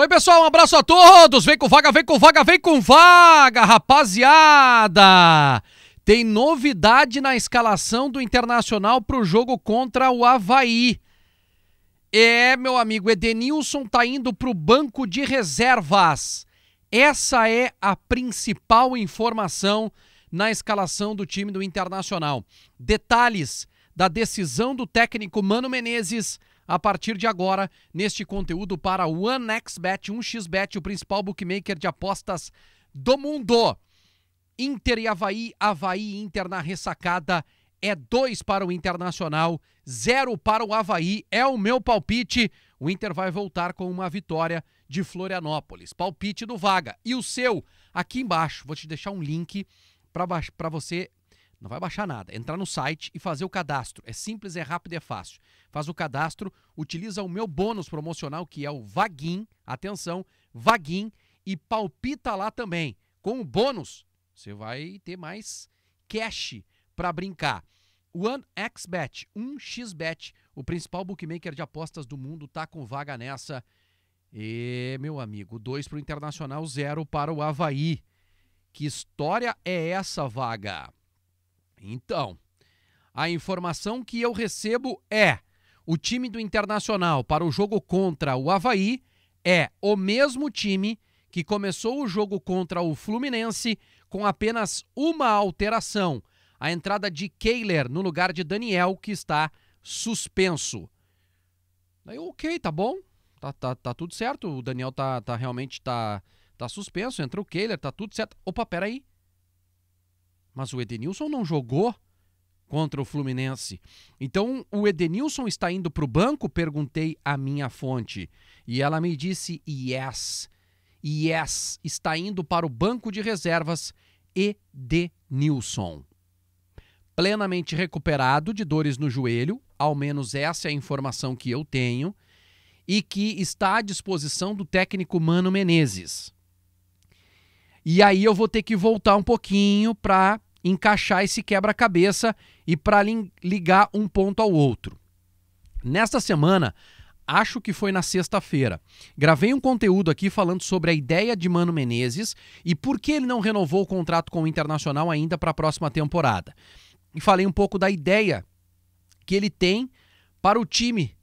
Oi, pessoal, um abraço a todos. Vem com vaga, vem com vaga, vem com vaga, rapaziada. Tem novidade na escalação do Internacional para o jogo contra o Havaí. É, meu amigo, Edenilson tá indo para o banco de reservas. Essa é a principal informação na escalação do time do Internacional. Detalhes da decisão do técnico Mano Menezes a partir de agora neste conteúdo para o OneXBet, 1xBet, o principal bookmaker de apostas do mundo. Inter e Havaí, Havaí Inter na ressacada é 2 para o Internacional, 0 para o Havaí, é o meu palpite. O Inter vai voltar com uma vitória de Florianópolis. Palpite do Vaga. E o seu, aqui embaixo, vou te deixar um link para você não vai baixar nada. Entrar no site e fazer o cadastro. É simples, é rápido, e é fácil. Faz o cadastro, utiliza o meu bônus promocional que é o Vaguin, atenção, Vaguin e palpita lá também. Com o bônus, você vai ter mais cash para brincar. One OneXBet, 1xBet, o principal bookmaker de apostas do mundo, tá com vaga nessa. E, meu amigo, 2 para o Internacional, 0 para o Havaí. Que história é essa vaga? Então, a informação que eu recebo é: o time do Internacional para o jogo contra o Havaí é o mesmo time que começou o jogo contra o Fluminense com apenas uma alteração: a entrada de Kehler no lugar de Daniel, que está suspenso. Aí, ok, tá bom, tá, tá, tá tudo certo. O Daniel tá, tá realmente tá, tá suspenso, entra o Kehler, tá tudo certo. Opa, peraí. Mas o Edenilson não jogou contra o Fluminense. Então, o Edenilson está indo para o banco? Perguntei à minha fonte. E ela me disse: yes. Yes, está indo para o banco de reservas Edenilson. Plenamente recuperado de dores no joelho, ao menos essa é a informação que eu tenho, e que está à disposição do técnico Mano Menezes. E aí eu vou ter que voltar um pouquinho para encaixar esse quebra-cabeça e para ligar um ponto ao outro. Nesta semana, acho que foi na sexta-feira, gravei um conteúdo aqui falando sobre a ideia de Mano Menezes e por que ele não renovou o contrato com o Internacional ainda para a próxima temporada. E falei um pouco da ideia que ele tem para o time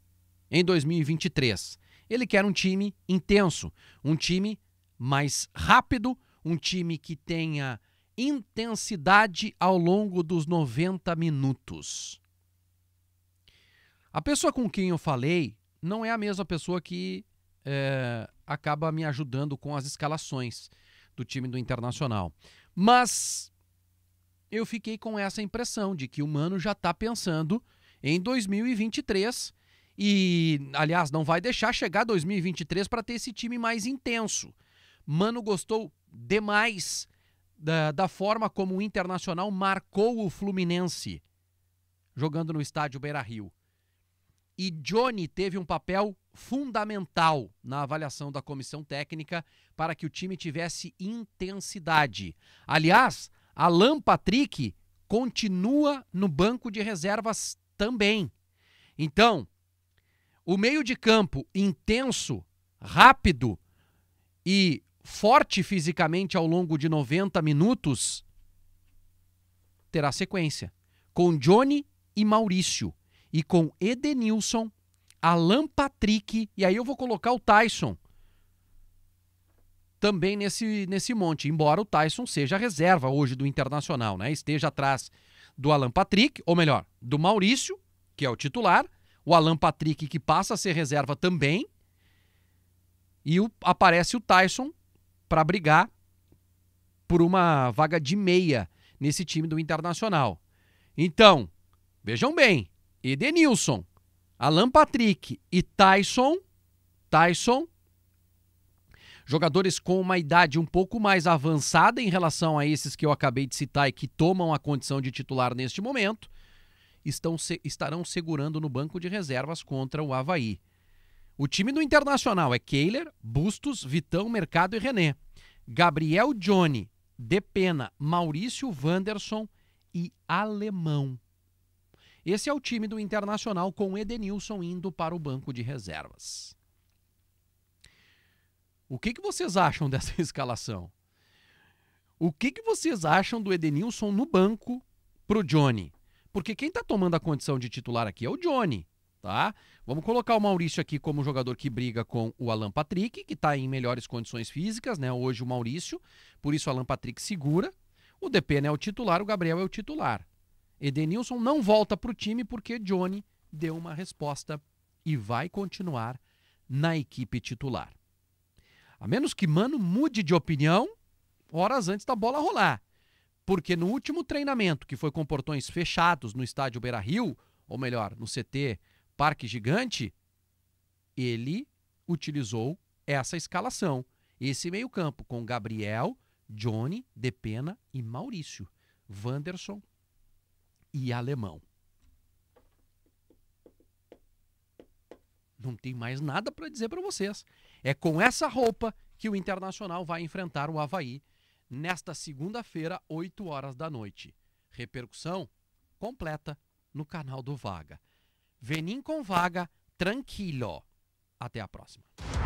em 2023. Ele quer um time intenso, um time mais rápido, um time que tenha intensidade ao longo dos 90 minutos. A pessoa com quem eu falei não é a mesma pessoa que é, acaba me ajudando com as escalações do time do Internacional. Mas eu fiquei com essa impressão de que o Mano já está pensando em 2023 e, aliás, não vai deixar chegar 2023 para ter esse time mais intenso. Mano gostou demais da, da forma como o Internacional marcou o Fluminense jogando no estádio Beira Rio. E Johnny teve um papel fundamental na avaliação da comissão técnica para que o time tivesse intensidade. Aliás, Alan Patrick continua no banco de reservas também. Então, o meio de campo intenso, rápido e forte fisicamente ao longo de 90 minutos, terá sequência. Com Johnny e Maurício. E com Edenilson, Alan Patrick. E aí eu vou colocar o Tyson também nesse, nesse monte, embora o Tyson seja reserva hoje do Internacional, né? Esteja atrás do Alan Patrick, ou melhor, do Maurício, que é o titular, o Alan Patrick que passa a ser reserva também, e o, aparece o Tyson para brigar por uma vaga de meia nesse time do Internacional. Então, vejam bem, Edenilson, Alan Patrick e Tyson, Tyson, jogadores com uma idade um pouco mais avançada em relação a esses que eu acabei de citar e que tomam a condição de titular neste momento, estão, estarão segurando no banco de reservas contra o Havaí. O time do Internacional é Kehler, Bustos, Vitão, Mercado e René. Gabriel Johnny, Depena, Maurício Wanderson e Alemão. Esse é o time do Internacional com Edenilson indo para o banco de reservas. O que, que vocês acham dessa escalação? O que, que vocês acham do Edenilson no banco pro Johnny? Porque quem está tomando a condição de titular aqui é o Johnny tá? Vamos colocar o Maurício aqui como jogador que briga com o Alan Patrick, que está em melhores condições físicas, né? Hoje o Maurício, por isso o Alan Patrick segura. O DP né, é o titular, o Gabriel é o titular. Edenilson não volta para o time porque Johnny deu uma resposta e vai continuar na equipe titular. A menos que Mano mude de opinião horas antes da bola rolar. Porque no último treinamento, que foi com portões fechados no estádio Beira Rio, ou melhor, no CT parque gigante, ele utilizou essa escalação, esse meio-campo, com Gabriel, Johnny, Depena e Maurício, Wanderson e Alemão. Não tem mais nada para dizer para vocês. É com essa roupa que o Internacional vai enfrentar o Havaí nesta segunda-feira, 8 horas da noite. Repercussão completa no canal do Vaga. Venim com vaga, tranquilo. Até a próxima.